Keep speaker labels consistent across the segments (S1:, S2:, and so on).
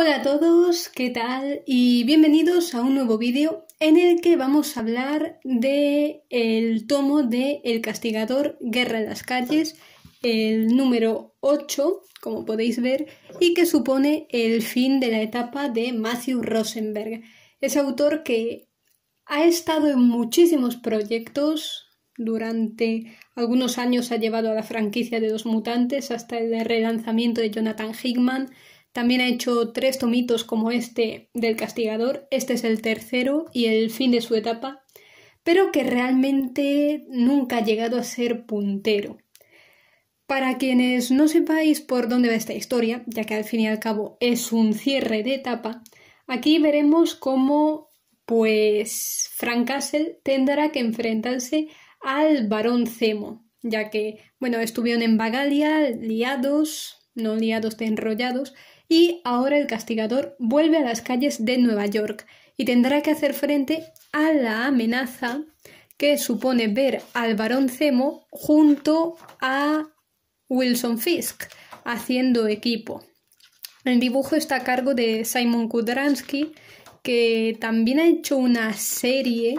S1: Hola a todos, ¿qué tal? Y bienvenidos a un nuevo vídeo en el que vamos a hablar de el tomo de El castigador Guerra en las calles, el número 8, como podéis ver, y que supone el fin de la etapa de Matthew Rosenberg. Es autor que ha estado en muchísimos proyectos, durante algunos años ha llevado a la franquicia de los mutantes hasta el relanzamiento de Jonathan Hickman, también ha hecho tres tomitos como este del Castigador, este es el tercero y el fin de su etapa, pero que realmente nunca ha llegado a ser puntero. Para quienes no sepáis por dónde va esta historia, ya que al fin y al cabo es un cierre de etapa, aquí veremos cómo pues Frank Castle tendrá que enfrentarse al varón Zemo, ya que, bueno, estuvieron en Bagalia, liados, no liados de enrollados, y ahora el castigador vuelve a las calles de Nueva York y tendrá que hacer frente a la amenaza que supone ver al varón Zemo junto a Wilson Fisk haciendo equipo. El dibujo está a cargo de Simon Kudransky, que también ha hecho una serie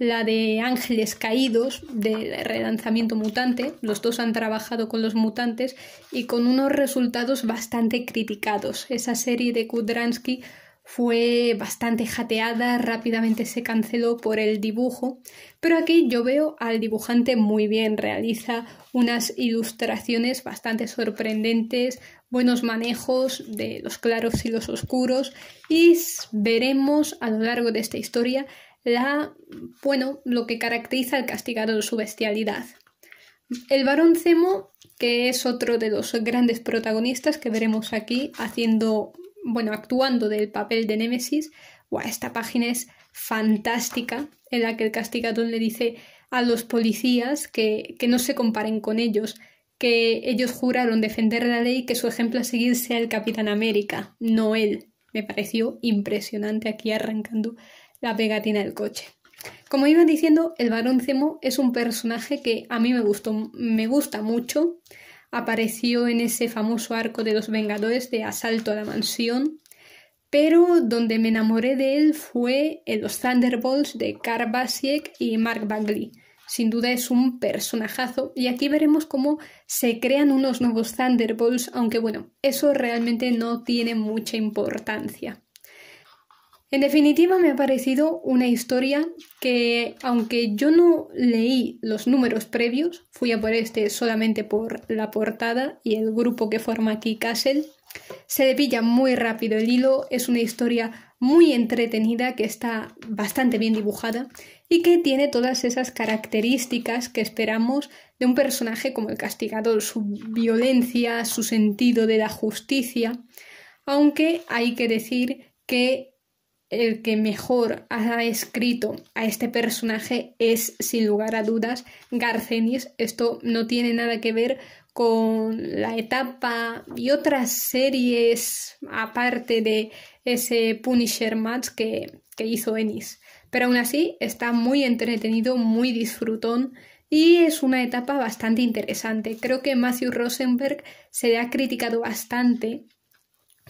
S1: la de Ángeles Caídos, del relanzamiento mutante. Los dos han trabajado con los mutantes y con unos resultados bastante criticados. Esa serie de Kudransky fue bastante jateada, rápidamente se canceló por el dibujo, pero aquí yo veo al dibujante muy bien, realiza unas ilustraciones bastante sorprendentes, buenos manejos de los claros y los oscuros y veremos a lo largo de esta historia bueno, lo que caracteriza al castigador, su bestialidad. El varón cemo que es otro de los grandes protagonistas que veremos aquí haciendo, bueno, actuando del papel de Némesis, esta página es fantástica, en la que el castigador le dice a los policías que, que no se comparen con ellos, que ellos juraron defender la ley, que su ejemplo a seguir sea el Capitán América, no él. Me pareció impresionante aquí arrancando la pegatina del coche. Como iba diciendo, el Barón Zemo es un personaje que a mí me, gustó, me gusta mucho. Apareció en ese famoso arco de los Vengadores de Asalto a la Mansión, pero donde me enamoré de él fue en los Thunderbolts de Karl Basiek y Mark Bagley. Sin duda es un personajazo y aquí veremos cómo se crean unos nuevos Thunderbolts, aunque bueno, eso realmente no tiene mucha importancia. En definitiva, me ha parecido una historia que, aunque yo no leí los números previos, fui a por este solamente por la portada y el grupo que forma aquí Castle, se le pilla muy rápido el hilo, es una historia muy entretenida que está bastante bien dibujada y que tiene todas esas características que esperamos de un personaje como el castigador, su violencia, su sentido de la justicia, aunque hay que decir que el que mejor ha escrito a este personaje es, sin lugar a dudas, Garcenis. Esto no tiene nada que ver con la etapa y otras series aparte de ese Punisher Match que, que hizo Ennis. Pero aún así está muy entretenido, muy disfrutón y es una etapa bastante interesante. Creo que Matthew Rosenberg se le ha criticado bastante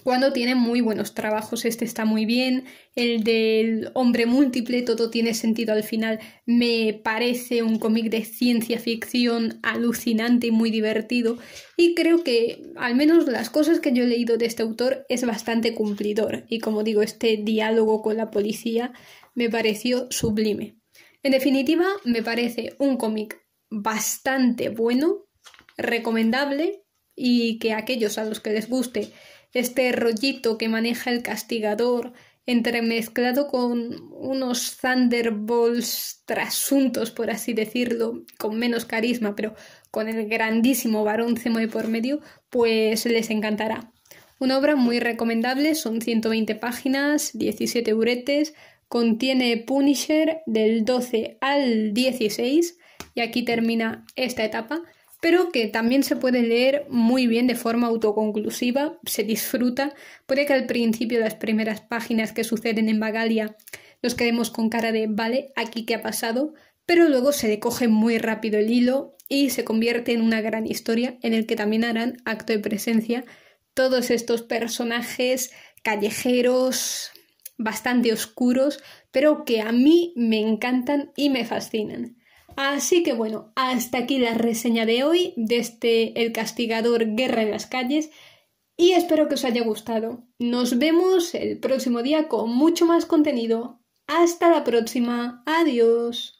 S1: cuando tiene muy buenos trabajos. Este está muy bien. El del hombre múltiple, todo tiene sentido al final. Me parece un cómic de ciencia ficción alucinante y muy divertido. Y creo que, al menos las cosas que yo he leído de este autor, es bastante cumplidor. Y como digo, este diálogo con la policía me pareció sublime. En definitiva, me parece un cómic bastante bueno, recomendable y que aquellos a los que les guste este rollito que maneja el castigador, entremezclado con unos Thunderbolts trasuntos, por así decirlo, con menos carisma, pero con el grandísimo varón de por medio, pues les encantará. Una obra muy recomendable, son 120 páginas, 17 buretes, contiene Punisher del 12 al 16 y aquí termina esta etapa pero que también se puede leer muy bien de forma autoconclusiva, se disfruta. Puede que al principio las primeras páginas que suceden en Bagalia nos quedemos con cara de, vale, aquí qué ha pasado, pero luego se le muy rápido el hilo y se convierte en una gran historia en el que también harán acto de presencia todos estos personajes callejeros, bastante oscuros, pero que a mí me encantan y me fascinan. Así que bueno, hasta aquí la reseña de hoy de este El castigador Guerra en las calles y espero que os haya gustado. Nos vemos el próximo día con mucho más contenido. Hasta la próxima. Adiós.